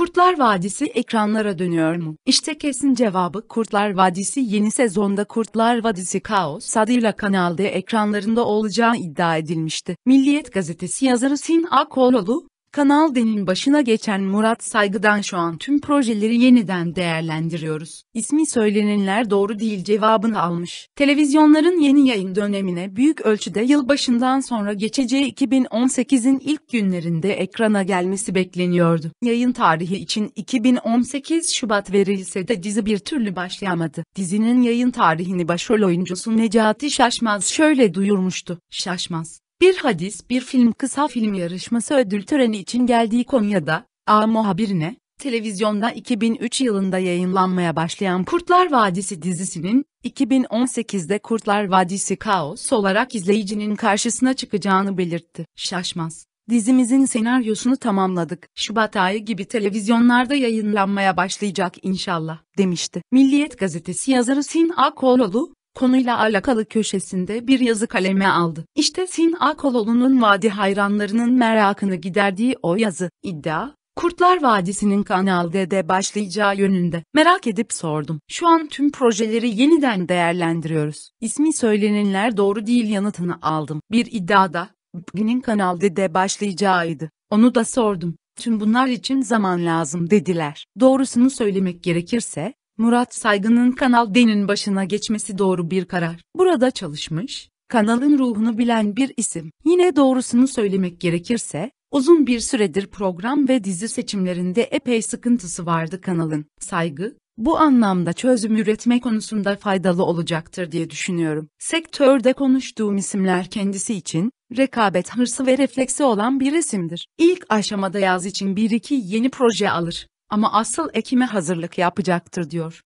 Kurtlar Vadisi ekranlara dönüyor mu? İşte kesin cevabı Kurtlar Vadisi yeni sezonda Kurtlar Vadisi Kaos adıyla kanalda ekranlarında olacağı iddia edilmişti. Milliyet gazetesi yazarı Sin Akoloğlu, Kanal D'nin başına geçen Murat Saygı'dan şu an tüm projeleri yeniden değerlendiriyoruz. İsmi söylenenler doğru değil cevabını almış. Televizyonların yeni yayın dönemine büyük ölçüde yılbaşından sonra geçeceği 2018'in ilk günlerinde ekrana gelmesi bekleniyordu. Yayın tarihi için 2018 Şubat verilse de dizi bir türlü başlayamadı. Dizinin yayın tarihini başrol oyuncusu Necati Şaşmaz şöyle duyurmuştu. Şaşmaz, bir hadis bir film kısa film yarışması ödül töreni için geldiği Konya'da, A muhabirine, televizyonda 2003 yılında yayınlanmaya başlayan Kurtlar Vadisi dizisinin, 2018'de Kurtlar Vadisi Kaos olarak izleyicinin karşısına çıkacağını belirtti. Şaşmaz. Dizimizin senaryosunu tamamladık. Şubat ayı gibi televizyonlarda yayınlanmaya başlayacak inşallah, demişti. Milliyet gazetesi yazarı Sin Akoğlu, konuyla alakalı köşesinde bir yazı kaleme aldı. İşte Sin Akoloğlu'nun vadi hayranlarının merakını giderdiği o yazı. İddia, Kurtlar Vadisi'nin Kanal D'de başlayacağı yönünde. Merak edip sordum. Şu an tüm projeleri yeniden değerlendiriyoruz. İsmi söylenenler doğru değil yanıtını aldım. Bir iddiada, bugünin Kanal D'de başlayacağıydı. Onu da sordum. Tüm bunlar için zaman lazım dediler. Doğrusunu söylemek gerekirse, Murat Saygın'ın Kanal D'nin başına geçmesi doğru bir karar. Burada çalışmış, kanalın ruhunu bilen bir isim. Yine doğrusunu söylemek gerekirse, uzun bir süredir program ve dizi seçimlerinde epey sıkıntısı vardı kanalın. Saygı, bu anlamda çözüm üretme konusunda faydalı olacaktır diye düşünüyorum. Sektörde konuştuğum isimler kendisi için rekabet hırsı ve refleksi olan bir isimdir. İlk aşamada yaz için bir iki yeni proje alır ama asıl ekime hazırlık yapacaktır diyor.